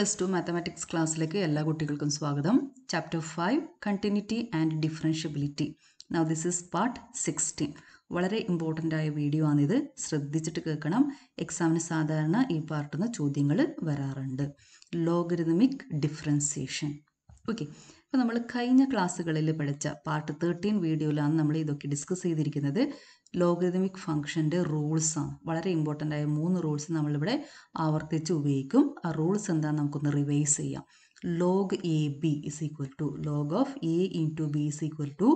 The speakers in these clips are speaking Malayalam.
പ്ലസ് ടു മാത്തമാറ്റിക്സ് ക്ലാസ്സിലേക്ക് എല്ലാ കുട്ടികൾക്കും സ്വാഗതം chapter five continuity and differentiability now this is part sixty വളരെ ഇമ്പോർട്ടൻ്റ് ആയ വീഡിയോ ആണിത് ശ്രദ്ധിച്ചിട്ട് കേൾക്കണം എക്സാമിന് സാധാരണ ഈ പാർട്ടിൽ നിന്ന് ചോദ്യങ്ങൾ വരാറുണ്ട് ലോഗരിതമിക് ഡിഫറൻസിയേഷൻ ഓക്കെ അപ്പോൾ നമ്മൾ കഴിഞ്ഞ ക്ലാസ്സുകളിൽ പഠിച്ച പാർട്ട് തേർട്ടീൻ വീഡിയോയിലാണ് നമ്മൾ ഇതൊക്കെ ഡിസ്കസ് ചെയ്തിരിക്കുന്നത് ലോഗരിതമിക് ഫംഗ്ഷൻ്റെ റൂൾസാണ് വളരെ ഇമ്പോർട്ടൻ്റ് ആയ മൂന്ന് റൂൾസ് നമ്മളിവിടെ ആവർത്തിച്ച് ഉപയോഗിക്കും ആ റൂൾസ് എന്താണെന്ന് നമുക്കൊന്ന് റിവൈസ് ചെയ്യാം log a b is equal to log of a into b is equal to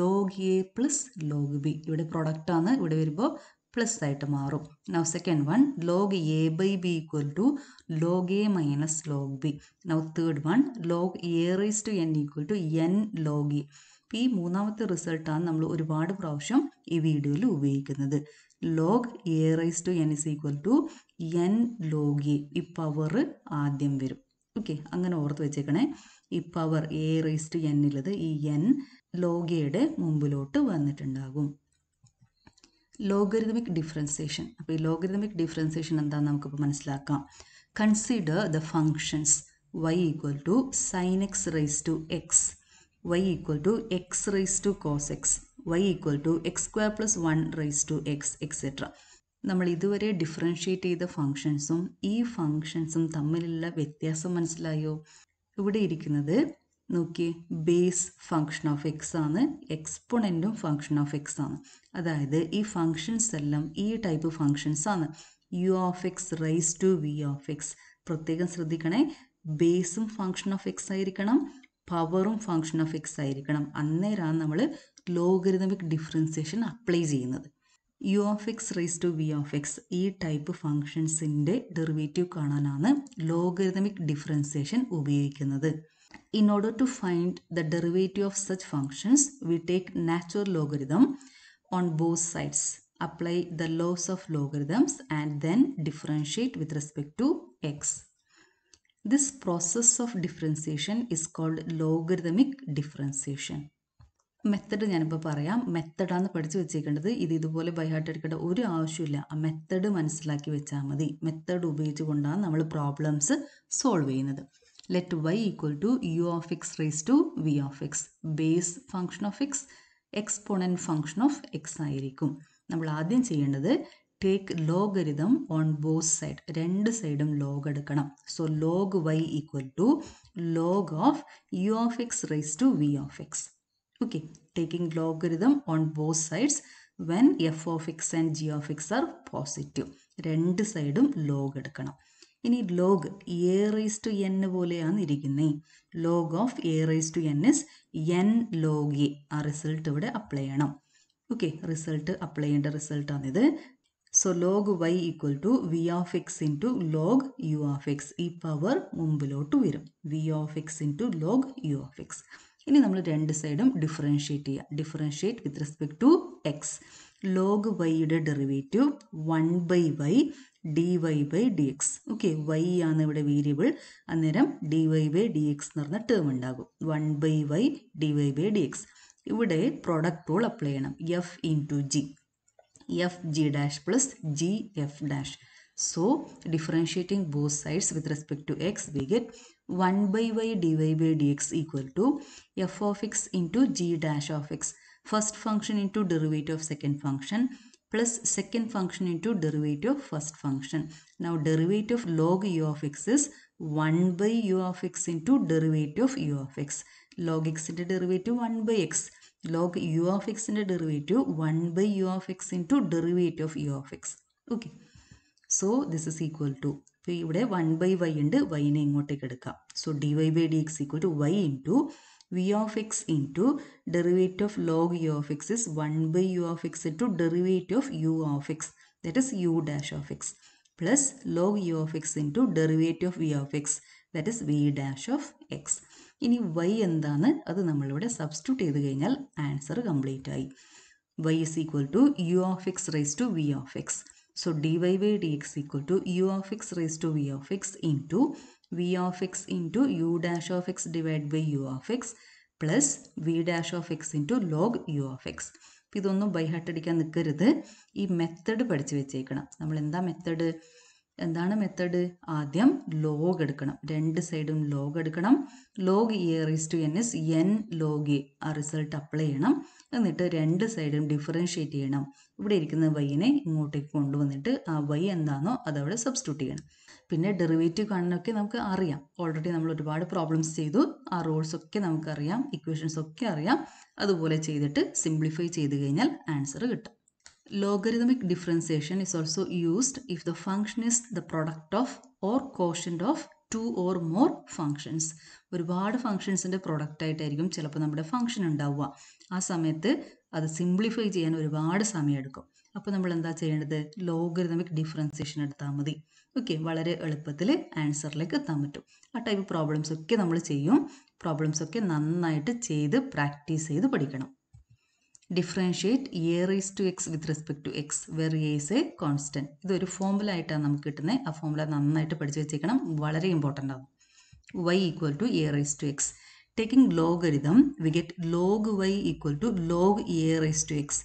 log a plus log b ഇവിടെ പ്രൊഡക്റ്റ് ആണ് ഇവിടെ വരുമ്പോൾ പ്ലസ് ആയിട്ട് മാറും now second one log a by b equal to log a minus log b now third one log a raise to n equal to n log a അപ്പോൾ ഈ മൂന്നാമത്തെ റിസൾട്ടാണ് നമ്മൾ ഒരുപാട് പ്രാവശ്യം ഈ വീഡിയോയിൽ ഉപയോഗിക്കുന്നത് log a rice to n is equal to n log a ഈ പവർ ആദ്യം വരും ഓക്കെ അങ്ങനെ ഓർത്ത് വെച്ചേക്കണേ ഈ പവർ എ റൈസ് ടു എന്നുള്ളത് ഈ എൻ ലോഗ് എയുടെ മുമ്പിലോട്ട് വന്നിട്ടുണ്ടാകും ലോഗരിതമിക് ഡിഫറൻസിയേഷൻ അപ്പോൾ ഈ ലോഗരിതമിക് ഡിഫറൻസിയേഷൻ എന്താണെന്ന് നമുക്കിപ്പോൾ മനസ്സിലാക്കാം consider the functions y equal to sine x rice to x y equal to x raised to cos x y equal to x square plus one rise to x etcetera നമ്മൾ ഇതുവരെ ഡിഫറൻഷ്യേറ്റ് ചെയ്ത ഫങ്ഷൻസും ഈ ഫങ്ഷൻസും തമ്മിലുള്ള വ്യത്യാസം മനസ്സിലായോ ഇവിടെ ഇരിക്കുന്നത് നോക്കിയേ ബേസ് ഫങ്ഷൻ ഓഫ് എക്സ് ആണ് എക്സ്പൊണൻറ്റും ഫങ്ഷൻ ഓഫ് എക്സ് ആണ് അതായത് ഈ ഫങ്ഷൻസ് എല്ലാം ഈ ടൈപ്പ് ഫങ്ഷൻസ് ആണ് u of x rice to v of x പ്രത്യേകം ശ്രദ്ധിക്കണേ ബേസും ഫങ്ഷൻ ഓഫ് എക്സ് ആയിരിക്കണം പവറും ഓഫ് എക്സ് ആയിരിക്കണം അന്നേരമാണ് നമ്മൾ ലോഗരിതമിക് ഡിഫറൻസിയേഷൻ അപ്ലൈ ചെയ്യുന്നത് u of x raise to v of x ഈ ടൈപ്പ് ഫങ്ഷൻസിൻ്റെ ഡെറിവേറ്റീവ് കാണാനാണ് ലോഗരിതമിക് ഡിഫറൻസിയേഷൻ ഉപയോഗിക്കുന്നത് in order to find the derivative of such functions we take natural logarithm on both sides apply the laws of logarithms and then differentiate with respect to x This process of differentiation is called logarithmic differentiation. Method ഞാനിപ്പോൾ പറയാം മെത്തഡാന്ന് പഠിച്ചു വെച്ചേക്കേണ്ടത് ഇത് ഇതുപോലെ ബൈഹാർട്ട് എടുക്കേണ്ട ഒരു ആവശ്യമില്ല ആ മെത്തഡ് മനസ്സിലാക്കി വെച്ചാൽ മതി മെത്തഡ് ഉപയോഗിച്ചുകൊണ്ടാണ് നമ്മൾ പ്രോബ്ലംസ് സോൾവ് ചെയ്യുന്നത് let y equal to u of x raise to v of x base function of x exponent function of x ആയിരിക്കും നമ്മൾ ആദ്യം ചെയ്യേണ്ടത് take log logarithm on both side രണ്ട് സൈഡും ലോഗ് എടുക്കണം so log y equal to log of u of x rice to v of x okay taking log logarithm on both sides when f of x and g of X are positive രണ്ട് സൈഡും ലോഗ് എടുക്കണം ഇനി log a rice to n പോലെയാണ് ഇരിക്കുന്നത് log of a rice to n is n log a ആ റിസൾട്ട് ഇവിടെ അപ്ലൈ ചെയ്യണം ഓക്കെ റിസൾട്ട് അപ്ലൈ ചെയ്യേണ്ട റിസൾട്ടാണിത് so log y equal to v of x into log u of x ഈ പവർ മുമ്പിലോട്ട് വരും v of x into log u of x ഇനി നമ്മൾ രണ്ട് സൈഡും ഡിഫറൻഷ്യേറ്റ് ചെയ്യുക differentiate with respect to X log വൈയുടെ derivative one by y d y by d x okay y ആണ് ഇവിടെ വേരിയബിൾ അന്നേരം d y by d x എന്ന് പറഞ്ഞ ടേം ഉണ്ടാകും one by y d y by d x ഇവിടെ പ്രൊഡക്റ്റ് റൂൾ അപ്ലൈ ചെയ്യണം f into g fg dash plus gf dash. So, differentiating both sides with respect to x, we get 1 by y dy by dx equal to f of x into g dash of x. First function into derivative of second function plus second function into derivative of first function. Now, derivative of log u of x is 1 by u of x into derivative of u of x. Log x into derivative 1 by x log u of എക്സിൻ്റെ derivative one by u of x into derivative of u of x okay so this is equal to അപ്പോൾ ഇവിടെ വൺ ബൈ വൈ ഉണ്ട് വൈനെ ഇങ്ങോട്ടേക്ക് എടുക്കാം so d y by d x equal to y into v of x into derivative of log u of x is one by u of x into derivative of u of x that is u dash of x plus log u of x into derivative of v of x that is v dash of x ഇനി വൈ എന്താണ് അത് നമ്മളിവിടെ സബ്സ്റ്റിറ്റ്യൂട്ട് ചെയ്ത് കഴിഞ്ഞാൽ ആൻസർ കംപ്ലീറ്റ് ആയി y is equal to u of x rice to v of x So dy by dx equal to u of x raised to v of x into v of x into u dash of x divided by u of x plus v dash of x into log u of x. ഇതൊന്നും ബൈ ഹാർട്ട് അടിക്കാൻ നിൽക്കരുത് ഈ മെത്തേഡ് പഠിച്ചു വെച്ചേക്കണം നമ്മൾ എന്താ മെത്തേഡ് എന്താണ് മെത്തേഡ് ആദ്യം ലോഗ് എടുക്കണം രണ്ട് സൈഡും ലോഗ് എടുക്കണം log e raise to n is n log ആ റിസൾട്ട് അപ്ലൈ ചെയ്യണം എന്നിട്ട് രണ്ട് സൈഡും ഡിഫറൻഷ്യേറ്റ് ചെയ്യണം ഇവിടെ ഇരിക്കുന്ന വൈനെ ഇങ്ങോട്ടേക്ക് കൊണ്ടുവന്നിട്ട് ആ വൈ എന്താണോ അതവിടെ സബ്സ്റ്റിറ്റ്യൂട്ട് ചെയ്യണം പിന്നെ ഡെറിവേറ്റീവ് കാണാനൊക്കെ നമുക്ക് അറിയാം ഓൾറെഡി നമ്മൾ ഒരുപാട് പ്രോബ്ലംസ് ചെയ്തു ആ റൂൾസ് ഒക്കെ നമുക്കറിയാം ഇക്വേഷൻസ് ഒക്കെ അറിയാം അതുപോലെ ചെയ്തിട്ട് സിംപ്ലിഫൈ ചെയ്ത് കഴിഞ്ഞാൽ ആൻസർ കിട്ടും Logarithmic differentiation is also used if the function is the product of or quotient of two or more functions ഒരുപാട് ഫങ്ഷൻസിൻ്റെ പ്രൊഡക്റ്റ് ആയിട്ടായിരിക്കും ചിലപ്പോൾ നമ്മുടെ ഫങ്ഷൻ ഉണ്ടാവുക ആ സമയത്ത് അത് സിംപ്ലിഫൈ ചെയ്യാൻ ഒരുപാട് സമയമെടുക്കും അപ്പോൾ നമ്മൾ എന്താ ചെയ്യേണ്ടത് ലോഗരിതമിക് ഡിഫറൻസിയേഷൻ എടുത്താൽ മതി ഓക്കെ വളരെ എളുപ്പത്തിൽ ആൻസറിലേക്ക് എത്താൻ പറ്റും ആ ടൈപ്പ് പ്രോബ്ലംസ് ഒക്കെ നമ്മൾ ചെയ്യും പ്രോബ്ലംസ് ഒക്കെ നന്നായിട്ട് ചെയ്ത് പ്രാക്ടീസ് ചെയ്ത് പഠിക്കണം differentiate a raise to x with respect to x where a is a constant ഇതൊരു ഫോമുല ആയിട്ടാണ് നമുക്ക് കിട്ടുന്നത് ആ ഫോമുല നന്നായിട്ട് പഠിച്ചു വെച്ചേക്കണം വളരെ ഇമ്പോർട്ടൻ്റ് ആണ് y equal to a raise to x taking log logarithm we get log y equal to log a raise to x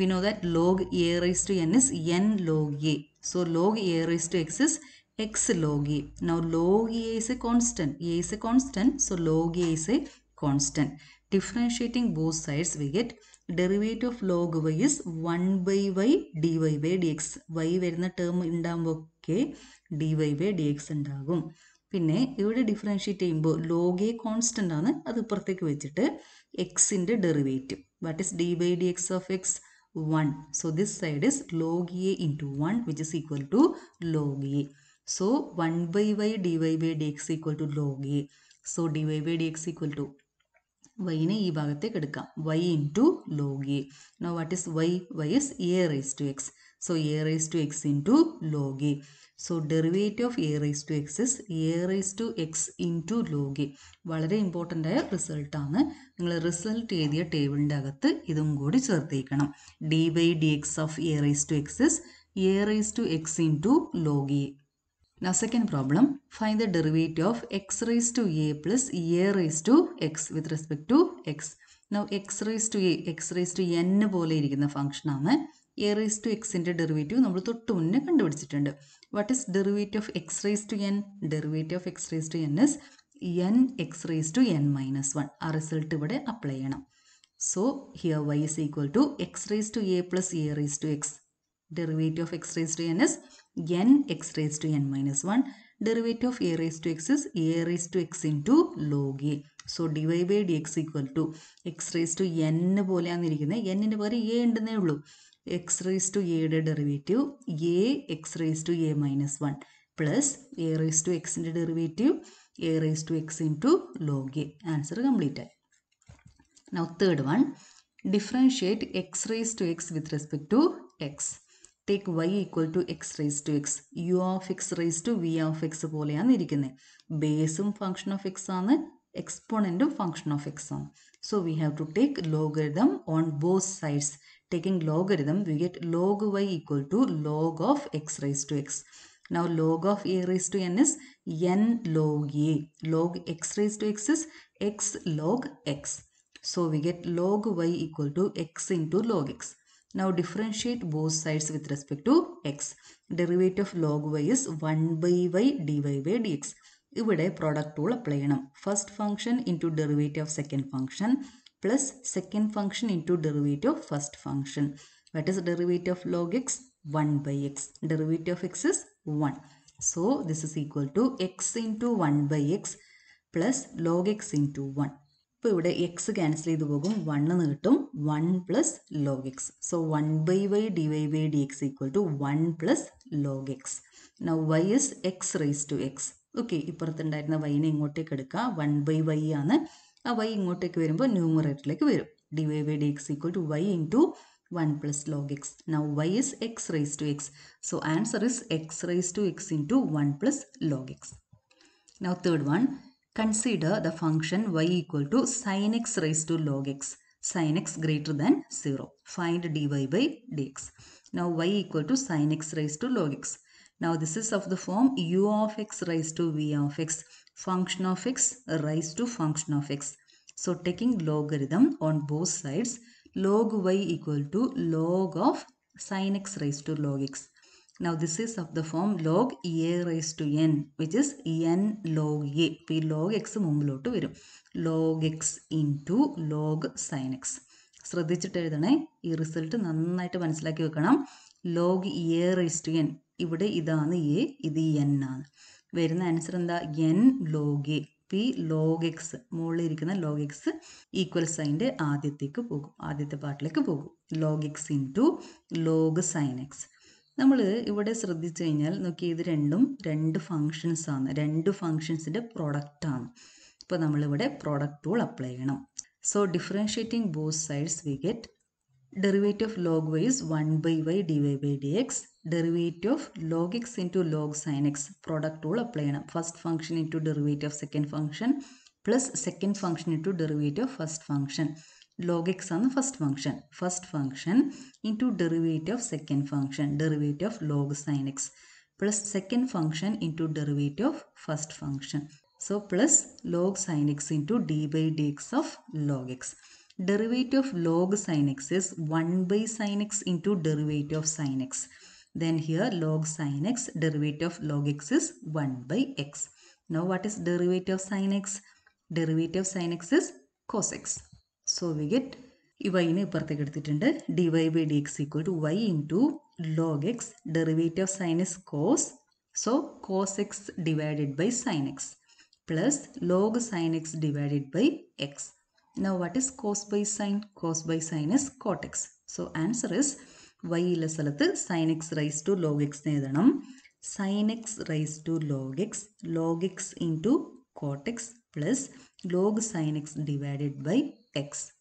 we know that log a raise to n is n log a so log a raise to x is x log a Now log a is a constant a is a constant so log a is a constant differentiating both sides we get derivative of log y is one by y d y by d x y വരുന്ന ടേം ഉണ്ടാകുമ്പോഴൊക്കെ d y by d x ഉണ്ടാകും പിന്നെ ഇവിടെ ഡിഫറൻഷ്യേറ്റ് ചെയ്യുമ്പോൾ ലോഗ് എ കോൺസ്റ്റൻ്റ് ആണ് അത് ഇപ്പുറത്തേക്ക് വെച്ചിട്ട് എക്സിൻ്റെ derivative what is d by d x of x one so this side is log a into one which is equal to log a so one by y d y by d x equal to log a so d y by d x equal to വൈനെ ഈ ഭാഗത്തേക്ക് എടുക്കാം y into log a no what is y y is a raise to x so A raise to x into log a so derivative of a raise to x is a raise to x into log a വളരെ ഇമ്പോർട്ടൻ്റ് ആയ റിസൾട്ടാണ് നിങ്ങൾ റിസൾട്ട് എഴുതിയ ടേബിളിൻ്റെ അകത്ത് ഇതും കൂടി ചേർത്തേക്കണം d by d x of a raise to x is a raise to x into log a Now second problem, find the derivative of x raised to a plus a raised to x with respect to x. Now x raised to a, x raised to n പോലെ ഇരിക്കുന്ന ഫംഗ്ഷനാണ് എ റേസ് ടു എക്സിൻ്റെ ഡെറിവേറ്റീവ് നമ്മൾ തൊട്ട് മുന്നേ കണ്ടുപിടിച്ചിട്ടുണ്ട് what is derivative of x raise to n derivative of x raise to n is n x raise to n minus one ആ റിസൾട്ട് ഇവിടെ അപ്ലൈ ചെയ്യണം so here y is equal to x raise to a plus a raise to x derivative of x raise to n is n x raise to n minus one derivate of a raise to x is a raise to x into log a so d y by d x equal to x raise to എന്ന് പോലെയാണ് ഇരിക്കുന്നത് എന്നിന് പകരം എ ഉണ്ടെന്നേ ഉള്ളൂ എക്സ് റേസ് ടു എയുടെ derivative a x raise to a minus one plus a raise to എക്സിൻ്റെ derivative a raise to x into log a answer complete ആയി now third one differentiate x raise to x with respect to x take y equal to x raised to x. u of x raised to v of x. Base function of x and exponent of function of x. So we have to take logarithm on both sides. Taking logarithm, we get log y equal to log of x raised to x. Now log of a raised to n is n log a. Log x raised to x is x log x. So we get log y equal to x into log x. Now differentiate both sides with respect to x. Derivative of log y is 1 by y dy by dx. ഇവിടെ product rule apply ചെയ്യണം first function into derivative of second plus second function second function into derivative of first function that is derivative of log x 1 by x derivative of x is 1 so this is equal to x into 1 by x plus log x into 1 ഇപ്പോൾ ഇവിടെ എക്സ് ക്യാൻസൽ ചെയ്ത് പോകും എന്ന് കിട്ടും one plus log x so one by y d y by d x equal to one plus log x now y is x raise to x okay ഇപ്പുറത്തുണ്ടായിരുന്ന വൈനെ ഇങ്ങോട്ടേക്ക് എടുക്കുക വൺ ബൈ വൈ ആണ് ആ വൈ ഇങ്ങോട്ടേക്ക് വരുമ്പോൾ ന്യൂമറേറ്ററിലേക്ക് വരും d y by d x equal to y into one plus log x now y is x raise to x so answer is x raise to x into one plus log x now third one Consider the function y equal to sin x raised to log x. sin x greater than 0. Find dy by dx. Now y equal to sin x raised to log x. Now this is of the form u of x raised to v of x. Function of x raised to function of x. So taking logarithm on both sides, log y equal to log of sin x raised to log x. Now this is of the form log e a raised to n which is e n log a. അപ്പോൾ ഈ log x മുമ്പിലോട്ട് വരും log x into log sin x. ശ്രദ്ധിച്ചിട്ട് എഴുതണേ ഈ റിസൾട്ട് നന്നായിട്ട് മനസ്സിലാക്കി വെക്കണം log a raise to n ഇവിടെ ഇതാണ് എ e ഇത് എൻ ആണ് വരുന്ന ആൻസർ എന്താ n log a p log x മുകളിലിരിക്കുന്ന ലോഗ് എക്സ് ഈക്വൽ സൈൻ്റെ ആദ്യത്തേക്ക് പോകും ആദ്യത്തെ പാർട്ടിലേക്ക് പോകും log x into log sine x നമ്മൾ ഇവിടെ ശ്രദ്ധിച്ചു കഴിഞ്ഞാൽ നോക്കി ഇത് രണ്ടും രണ്ട് ഫങ്ഷൻസ് ആണ് രണ്ട് ഫങ്ഷൻസിൻ്റെ ആണ് ഇപ്പോൾ നമ്മളിവിടെ പ്രൊഡക്റ്റ് റൂൾ അപ്ലൈ ചെയ്യണം so differentiating both sides we get derivate of log y's one by y d y by d x derivate of log x into log sine x product rule apply ചെയ്യണം first function into derivate of second function plus second function into derivate of first function log x on the first function. First function into derivative of second function. Derivative of log sine x. Plus second function into derivative of first function. So plus log sine x into d by dx of log x. Derivative of log sine x is 1 by sine x into derivative of sine x. Then here log sine x derivative of log x is 1 by x. Now what is derivative of sine x? Derivative of sine x is cos x. So we get ഈ വൈനെ ഇപ്പുറത്തേക്ക് എടുത്തിട്ടുണ്ട് d y by d x equal to y into log x derivative of sine is cos so cos x divided by sine x plus log sine x divided by x now what is cos by sine cos by sine is cot x so answer is y വൈയിലെ സ്ഥലത്ത് sine x rice to log x എഴുതണം sine x rice to log x log x into cot x plus log sine x divided by x.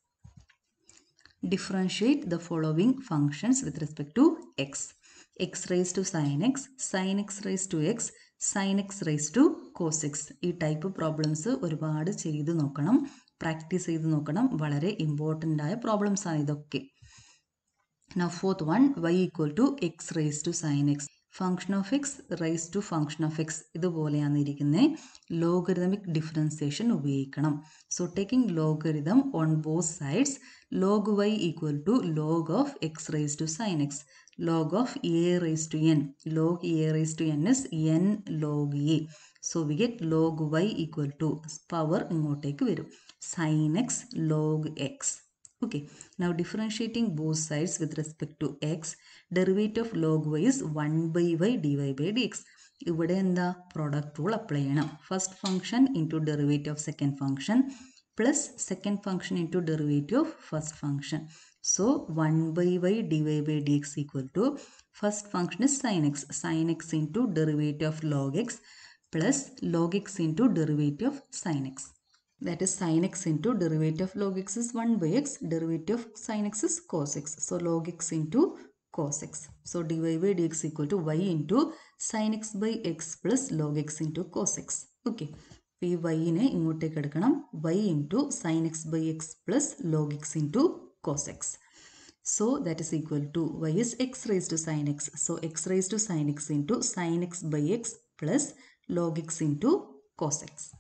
Differentiate the following functions with respect to x. x raised to sin x, sin x raised to x, sine x raise to cos x ഈ ടൈപ്പ് പ്രോബ്ലംസ് ഒരുപാട് ചെയ്ത് നോക്കണം പ്രാക്ടീസ് ചെയ്ത് നോക്കണം വളരെ ഇമ്പോർട്ടൻ്റ് ആയ പ്രോബ്ലംസ് ആണ് ഇതൊക്കെ now fourth one y equal to x raise to sine x function of x rice to function of x ഇതുപോലെയാണ് ഇരിക്കുന്നത് ലോഗരിതമിക് ഡിഫറൻസിയേഷൻ ഉപയോഗിക്കണം so taking logarithm on both sides log y equal to log of x rice to sine x log of a rice to n log a rice to n is n log a so we get log y equal to power ഇങ്ങോട്ടേക്ക് വരും sign x log x Okay, now differentiating both sides with respect to x, derivative of log y is 1 by y dy by dx. Here is the product rule apply. First function into derivative of second function plus second function into derivative of first function. So, 1 by y dy by dx equal to first function is sine x. sine x into derivative of log x plus log x into derivative of sine x that is sine x into derivative of log x is 1 by x derivative of sin x is cos x so log x into cos x so dy by dx equal to y into sine x by x plus log x into cos x okay p y in a ingote kadakanam y into sin x by x plus log x into cos x so that is equal to y is x raised to sine x so x raised to sine x into sine x by x plus log x into cos x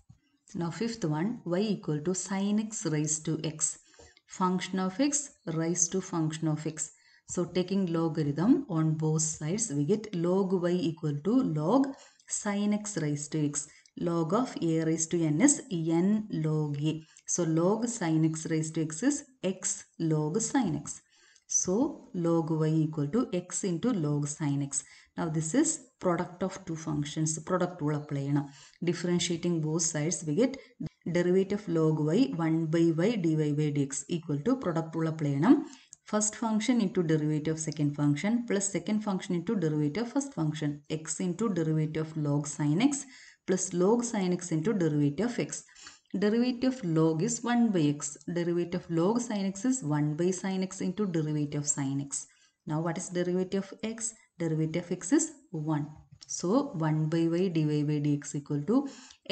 now fifth one, y equal to sin x raised to x. Function of x raised to function of x. So taking logarithm on both sides, we get log y equal to log sin x raised to x. Log of a raised to n is n log a. So log sin x raised to x is x log sin x. So log y equal to x into log sin x. Now this is product of two functions. Product rule apply. Now, differentiating both sides we get derivative log y 1 by y dy by dx equal to product rule apply. Now, first function into derivative of second function plus second function into derivative of first function x into derivative of log sin x plus log sin x into derivative of x. Derivative of log is 1 by x. Derivative of log sin x is 1 by sin x into derivative of sin x. Now what is derivative of x? derivative x is 1. So 1 by y dy by dx equal to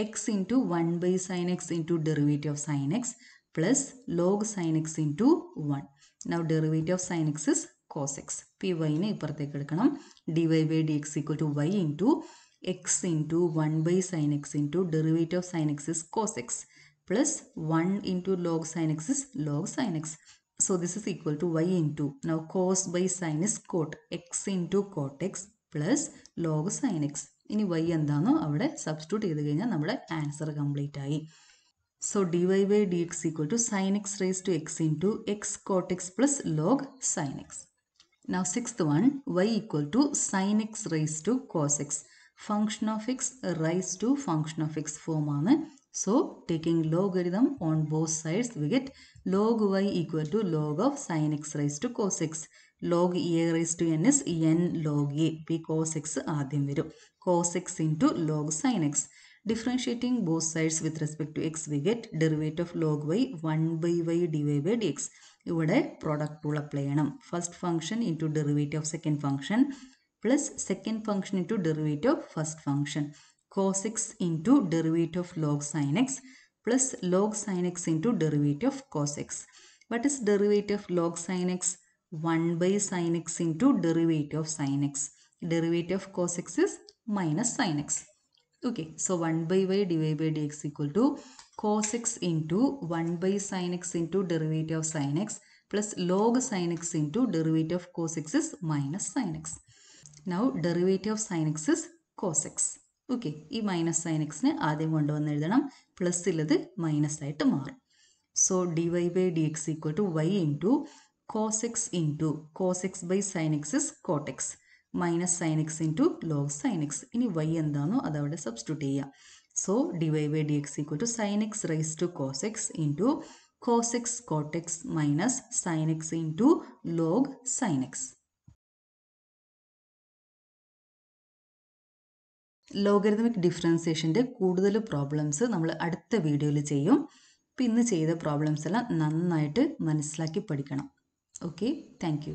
x into 1 by sine x into derivative of sine x plus log sine x into 1. Now derivative of sine x is cos x. Py നെ ഇപ്പുറത്തേക്ക് dy by dx equal to y into x into 1 by sin x into derivative of sin x is cos x plus 1 into log sin x is log sin x. So this is equal to y into. Now cos by sin is cot. x into cot x plus log sine x ഇനി വൈ എന്താണോ അവിടെ സബ്സ്റ്റിറ്റ്യൂട്ട് ചെയ്ത് കഴിഞ്ഞാൽ നമ്മുടെ ആൻസർ കംപ്ലീറ്റ് ആയി so d y by d x equal to sine x raise to x into x cot x plus log sine x now sixth one y equal to sine x raise to cos x function of x rice to function of x ഫോമാണ് So taking logarithm on both sides we get log y equal to log of sin x raised to cos x. Log a raised to n is n log a. P cos x ആദ്യം വരും. cos x into log sin x. Differentiating both sides with respect to x we get derivative of log y 1 by y dy by dx. ഇവിടെ പ്രോഡക്റ്റ് റൂൾ അപ്ലൈ ചെയ്യണം first function into derivative of second function plus second function into derivative of first function cos x into derivative of log sin x plus log sin x into derivative of cos x. What is derivative of log sin x? 1 by sin x into derivative of sin x. Derivative of cos x is minus sin x. Okay, so 1 by y divided by dx equal to cos x into 1 by sin x into derivative of sin x plus log sin x into derivative of cos x is minus sin x. Now derivative of sin x is cos x. Okay ഈ മൈനസ് സൈൻ എക്സിന് ആദ്യം കൊണ്ടുവന്ന് എഴുതണം പ്ലസ്സിലത് മൈനസ് ആയിട്ട് മാറും so d y by d x equal to y into cos x into cos x by sine x is cot x minus sine x into log sine x ഇനി വൈ എന്താണോ അതവിടെ സബ്സ്റ്റിറ്റ്യൂട്ട് ചെയ്യാം so d y by d x equal to sine x rice to cos x into cos X cot x minus sine x into log sine x logarithmic ഡിഫറൻസിയേഷൻ്റെ കൂടുതൽ പ്രോബ്ലംസ് നമ്മൾ അടുത്ത വീഡിയോയിൽ ചെയ്യും അപ്പോൾ ഇന്ന് ചെയ്ത പ്രോബ്ലംസ് എല്ലാം നന്നായിട്ട് മനസ്സിലാക്കി പഠിക്കണം ഓക്കെ താങ്ക്